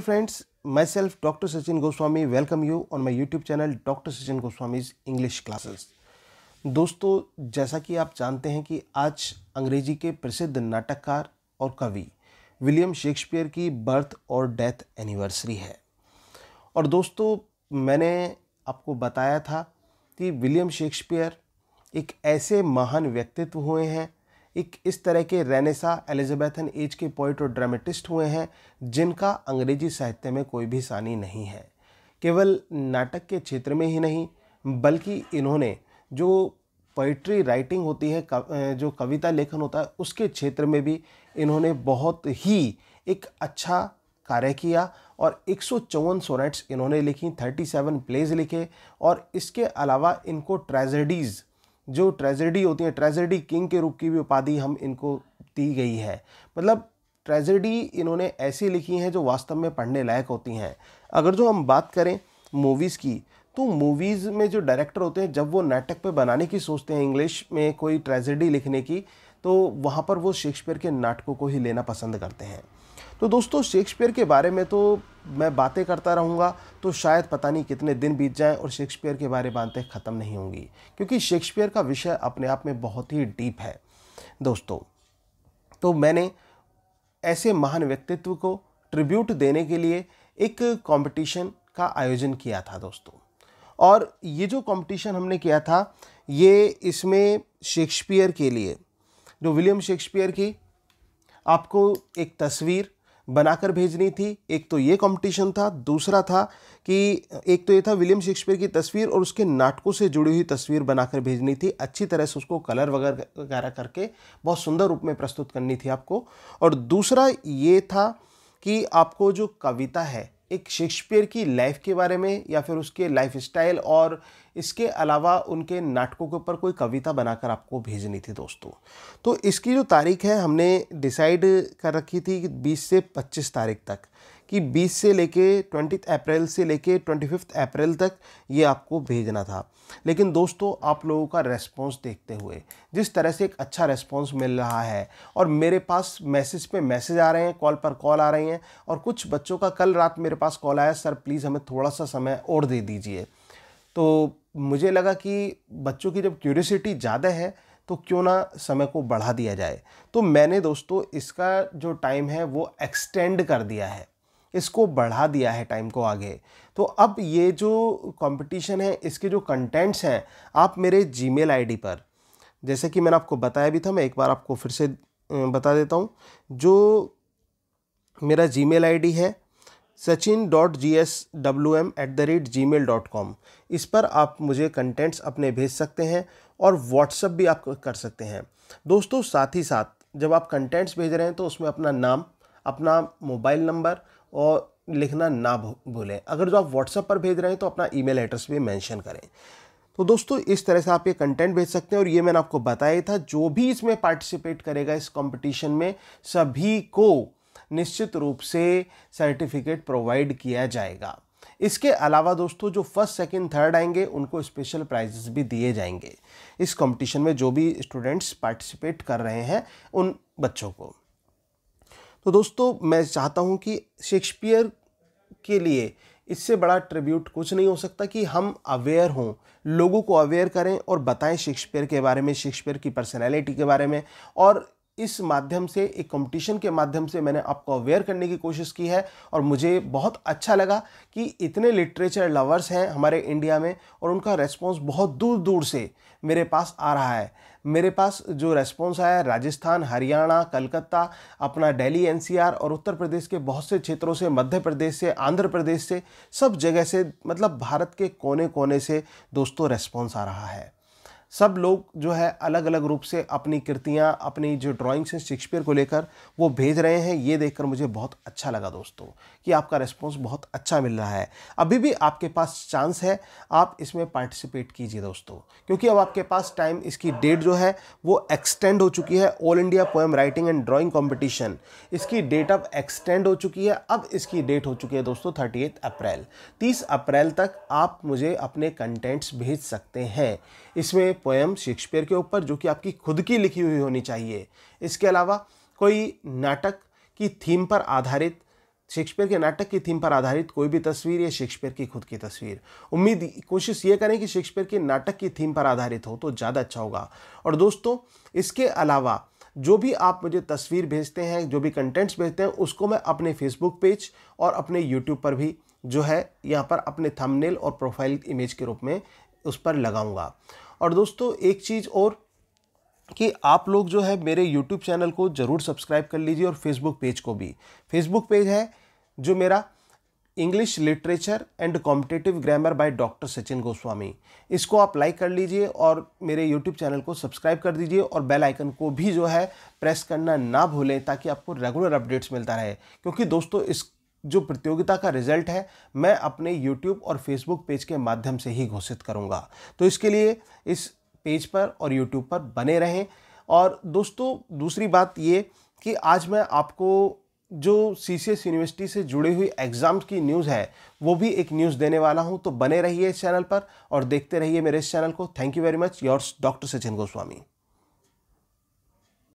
friends myself doctor Sachin Goswami welcome you on my YouTube channel doctor Sachin Goswami's English classes दोस्तों जैसा कि आप जानते हैं कि आज अंग्रेजी के प्रसिद्ध नाटककार और कवि विलियम शेक्सपियर की बर्थ और डेथ एनिवर्सरी है और दोस्तों मैंने आपको बताया था कि विलियम शेक्सपियर एक ऐसे महान व्यक्तित्व हुए हैं एक इस तरह के रेनेसा एलिजाबैथन एज के पोइट और ड्रामेटिस्ट हुए हैं जिनका अंग्रेजी साहित्य में कोई भी सानी नहीं है केवल नाटक के क्षेत्र में ही नहीं बल्कि इन्होंने जो पोइट्री राइटिंग होती है जो कविता लेखन होता है उसके क्षेत्र में भी इन्होंने बहुत ही एक अच्छा कार्य किया और एक सोनेट्स इन्होंने लिखी 37 प्लेज लिखे और इसके अलावा इनको ट्रेजेडीज़ जो ट्रेजेडी होती है ट्रेजेडी किंग के रूप की भी उपाधि हम इनको दी गई है मतलब ट्रेजेडी इन्होंने ऐसी लिखी हैं जो वास्तव में पढ़ने लायक होती हैं अगर जो हम बात करें मूवीज़ की तो मूवीज़ में जो डायरेक्टर होते हैं जब वो नाटक पे बनाने की सोचते हैं इंग्लिश में कोई ट्रेजेडी लिखने की तो वहाँ पर वो शेक्सपियर के नाटकों को ही लेना पसंद करते हैं तो दोस्तों शेक्सपियर के बारे में तो मैं बातें करता रहूँगा तो शायद पता नहीं कितने दिन बीत जाएं और शेक्सपियर के बारे में बातें ख़त्म नहीं होंगी क्योंकि शेक्सपियर का विषय अपने आप में बहुत ही डीप है दोस्तों तो मैंने ऐसे महान व्यक्तित्व को ट्रिब्यूट देने के लिए एक कंपटीशन का आयोजन किया था दोस्तों और ये जो कंपटीशन हमने किया था ये इसमें शेक्सपियर के लिए जो विलियम शेक्सपियर की आपको एक तस्वीर बनाकर भेजनी थी एक तो ये कंपटीशन था दूसरा था कि एक तो ये था विलियम शेक्सपियर की तस्वीर और उसके नाटकों से जुड़ी हुई तस्वीर बनाकर भेजनी थी अच्छी तरह से उसको कलर वगैरह करके बहुत सुंदर रूप में प्रस्तुत करनी थी आपको और दूसरा ये था कि आपको जो कविता है एक शेक्सपियर की लाइफ के बारे में या फिर उसके लाइफ स्टाइल और इसके अलावा उनके नाटकों के ऊपर कोई कविता बनाकर आपको भेजनी थी दोस्तों तो इसकी जो तारीख है हमने डिसाइड कर रखी थी 20 से 25 तारीख तक कि 20 से लेके ट्वेंटी अप्रैल से लेके ट्वेंटी अप्रैल तक ये आपको भेजना था लेकिन दोस्तों आप लोगों का रेस्पॉन्स देखते हुए जिस तरह से एक अच्छा रेस्पॉन्स मिल रहा है और मेरे पास मैसेज पे मैसेज आ रहे हैं कॉल पर कॉल आ रही हैं और कुछ बच्चों का कल रात मेरे पास कॉल आया सर प्लीज़ हमें थोड़ा सा समय और दे दीजिए तो मुझे लगा कि बच्चों की जब क्यूरियसिटी ज़्यादा है तो क्यों ना समय को बढ़ा दिया जाए तो मैंने दोस्तों इसका जो टाइम है वो एक्सटेंड कर दिया है इसको बढ़ा दिया है टाइम को आगे तो अब ये जो कंपटीशन है इसके जो कंटेंट्स हैं आप मेरे जीमेल आईडी पर जैसे कि मैंने आपको बताया भी था मैं एक बार आपको फिर से बता देता हूँ जो मेरा जीमेल आईडी है Sachin dot G S W M at the rate Gmail dot com इस पर आप मुझे कंटेंट्स अपने भेज सकते हैं और व्हाट्सअप भी आप कर सकते हैं दोस्तों साथ ही साथ जब आप कंटेंट्स भेज रहे हैं तो उसमें अपना नाम अपना मोबाइल नंबर और लिखना ना भूलें अगर जो आप व्हाट्सएप पर भेज रहे हैं तो अपना ईमेल एड्रेस भी मेंशन करें तो दोस्तों इस तरह से आप ये कंटेंट भेज सकते हैं और ये मैंने आपको बताया था जो भी इसमें पार्टिसिपेट करेगा इस कंपटीशन में सभी को निश्चित रूप से सर्टिफिकेट प्रोवाइड किया जाएगा इसके अलावा दोस्तों जो फर्स्ट सेकंड थर्ड आएंगे उनको स्पेशल प्राइजेस भी दिए जाएंगे इस कंपटीशन में जो भी स्टूडेंट्स पार्टिसिपेट कर रहे हैं उन बच्चों को तो दोस्तों मैं चाहता हूँ कि शेक्सपियर के लिए इससे बड़ा ट्रिब्यूट कुछ नहीं हो सकता कि हम अवेयर हों लोगों को अवेयर करें और बताएं शेक्सपियर के बारे में शेक्सपियर की पर्सनैलिटी के बारे में और इस माध्यम से एक कंपटीशन के माध्यम से मैंने आपको अवेयर करने की कोशिश की है और मुझे बहुत अच्छा लगा कि इतने लिटरेचर लवर्स हैं हमारे इंडिया में और उनका रेस्पॉन्स बहुत दूर दूर से मेरे पास आ रहा है मेरे पास जो रेस्पॉन्स आया राजस्थान हरियाणा कलकत्ता अपना दिल्ली एनसीआर और उत्तर प्रदेश के बहुत से क्षेत्रों से मध्य प्रदेश से आंध्र प्रदेश से सब जगह से मतलब भारत के कोने कोने से दोस्तों रेस्पॉन्स आ रहा है सब लोग जो है अलग अलग रूप से अपनी कृतियाँ अपनी जो ड्राइंग्स हैं शेक्सपियर को लेकर वो भेज रहे हैं ये देखकर मुझे बहुत अच्छा लगा दोस्तों कि आपका रिस्पॉन्स बहुत अच्छा मिल रहा है अभी भी आपके पास चांस है आप इसमें पार्टिसिपेट कीजिए दोस्तों क्योंकि अब आपके पास टाइम इसकी डेट जो है वो एक्सटेंड हो चुकी है all India poem writing and drawing competition इसकी डेट अब एक्सटेंड हो चुकी है अब इसकी डेट हो चुकी है दोस्तों थर्टी अप्रैल तीस अप्रैल तक आप मुझे अपने कंटेंट्स भेज सकते हैं इसमें पोएम शेक्सपियर के ऊपर जो कि आपकी खुद की लिखी हुई होनी चाहिए इसके अलावा कोई नाटक की थीम पर आधारित शेक्सपियर के नाटक की थीम पर आधारित कोई भी तस्वीर या शेक्सपियर की खुद की तस्वीर उम्मीद कोशिश ये करें कि शेक्सपियर के नाटक की थीम पर आधारित हो तो ज़्यादा अच्छा होगा और दोस्तों इसके अलावा जो भी आप मुझे तस्वीर भेजते हैं जो भी कंटेंट्स भेजते हैं उसको मैं अपने फेसबुक पेज और अपने यूट्यूब पर भी जो है यहाँ पर अपने थंबनेल और प्रोफाइल इमेज के रूप में उस पर लगाऊंगा और दोस्तों एक चीज़ और कि आप लोग जो है मेरे यूट्यूब चैनल को ज़रूर सब्सक्राइब कर लीजिए और फेसबुक पेज को भी फेसबुक पेज है जो मेरा English literature and competitive grammar by doctor Sachin Goswami इसको आप लाइक कर लीजिए और मेरे यूट्यूब चैनल को सब्सक्राइब कर दीजिए और बेल आइकन को भी जो है प्रेस करना ना भूलें ताकि आपको रेगुलर अपडेट्स मिलता रहे क्योंकि दोस्तों इस जो प्रतियोगिता का रिजल्ट है मैं अपने यूट्यूब और फेसबुक पेज के माध्यम से ही घोषित करूँगा तो इसके लिए इस पेज पर और यूट्यूब पर बने रहें और दोस्तों दूसरी बात ये कि आज मैं आपको जो सी सी एस यूनिवर्सिटी से जुड़ी हुई एग्ज़ाम्स की न्यूज़ है वो भी एक न्यूज़ देने वाला हूँ तो बने रहिए इस चैनल पर और देखते रहिए मेरे इस चैनल को thank you very much yours doctor Sachin Goswami